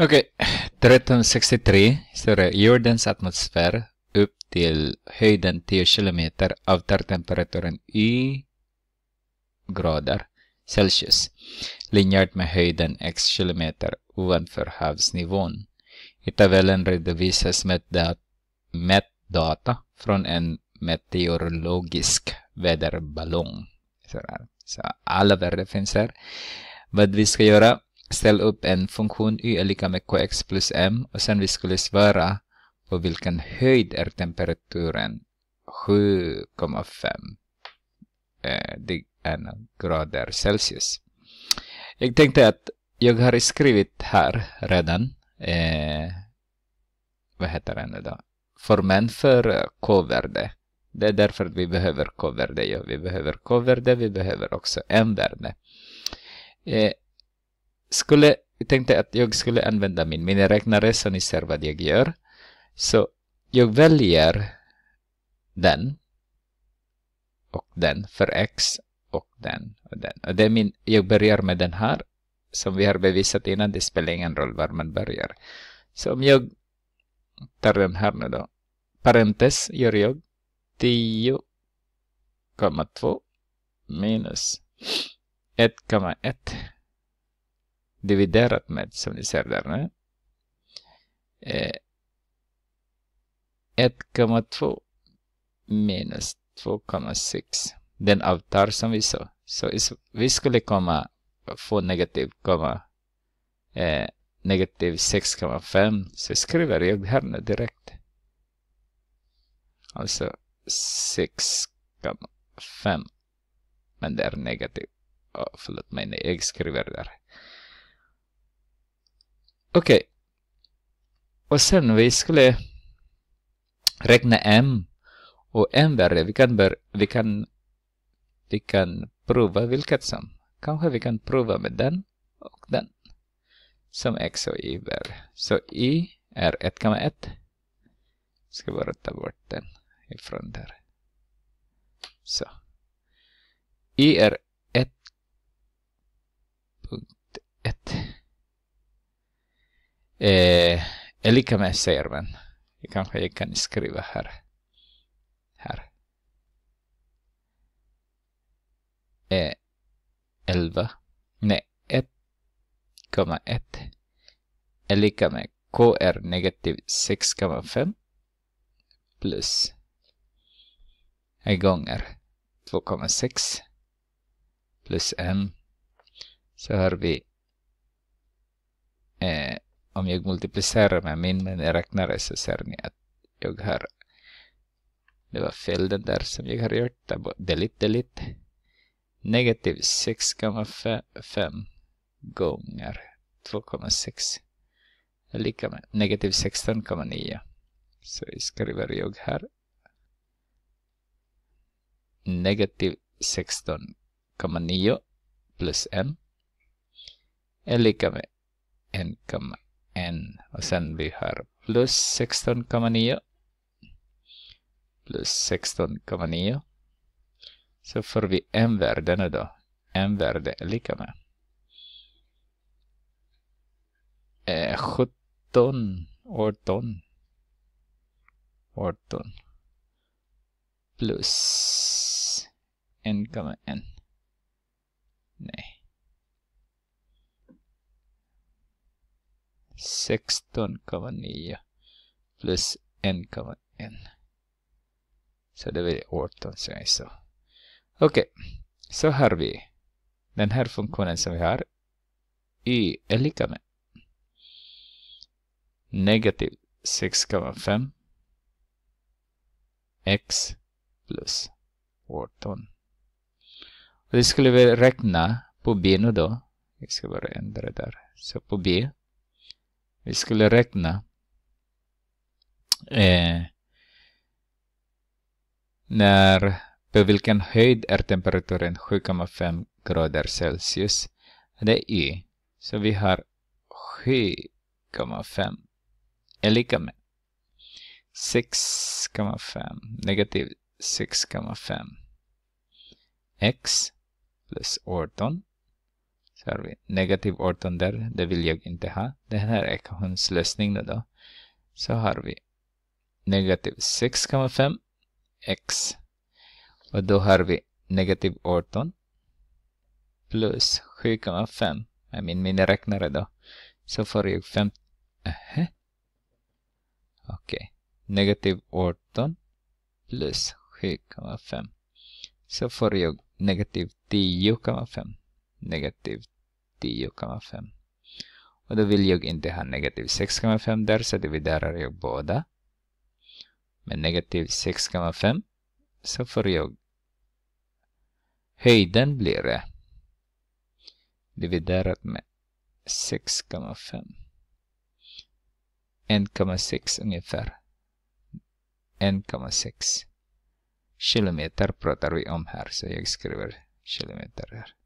Okej, okay. 1363 står Jordens atmosfär upp till höjden 10 km avtar temperaturen i grader Celsius linjärt med höjden x kilometer ovanför havsnivån. I tabellen redovisas mätdata från en meteorologisk väderballong. Så alla värden finns här. Vad vi ska göra ställ upp en funktion y är lika med kx plus m och sen vi skulle svara på vilken höjd är temperaturen 7,5 eh, grader Celsius. Jag tänkte att jag har skrivit här redan eh, vad heter den då? Formen för k-värde. Det är därför vi behöver k-värde. Ja, vi behöver k-värde, vi behöver också m-värde. Eh, skulle, tänkte att jag skulle använda min miniräknare så ni ser vad jag gör. Så jag väljer den och den för x och den och den. Och det är min, jag börjar med den här som vi har bevisat innan. Det spelar ingen roll var man börjar. Så om jag tar den här nu då. Parentes gör jag 10,2 minus 1,1 dividerat med, som ni ser där 1,2 eh, minus 2,6. Den avtar som vi såg. Så vi skulle komma få negativ, komma, eh, negativ 6,5 så skriver jag här nu direkt. Alltså 6,5 men det är negativ. Oh, förlåt mig, jag skriver där. Okej. Okay. Och sen vi skulle räkna m och m värde. Vi kan, bör, vi kan, vi kan prova vilket som. Kanske vi kan prova med den och den som x och y värde. Så y är 1,1. Ska bara ta bort den ifrån där. Så. y är Eh, är lika med serven. Kanske jag kan skriva här. Här. Eh, 11. Nej, 1,1 är lika med K är negativ 6,5 plus gånger 2,6 plus 1 så har vi eh, om jag multiplicerar med min men räknare så ser ni att jag har det var fel den där som jag har gjort delete delete negativ 6,5 gånger 2,6 är lika med negativ 16,9 så jag skriver jag här negativ 16,9 plus 1 är lika med 1,1 n och sen vi har plus 16,9 plus 16,9 så får vi m-värdena då. m-värde är lika med 17, 18 18 plus 1,1 nej 16,9 plus 1,1. Så det blir 18 så. Okej, okay. så har vi den här funktionen som vi har. y är lika med negativ 6,5 x plus 18. Och det skulle vi räkna på b nu då. Vi ska bara ändra det där. Så på b vi skulle räkna. Eh, när, på vilken höjd är temperaturen 7,5 grader Celsius? Det är Y. Så vi har 7,5 är lika med 6,5 negativ 6,5 x plus 18 så har vi negativ 18 där, det vill jag inte ha. Det här är kanske nu då. Så har vi negativ 6,5 x. Och då har vi negativ 18 plus 7,5 är min miniräknare då. Så får jag 5... Okej. Okay. Negativ 18 plus 7,5. Så får jag negativ 10,5 negativ 10,5. Och då vill jag inte ha negativ 6,5 där så dividerar jag båda. Med negativ 6,5 så får jag höjden blir det dividerat med 6,5. 1,6 ungefär. 1,6 kilometer pratar vi om här så jag skriver kilometer här.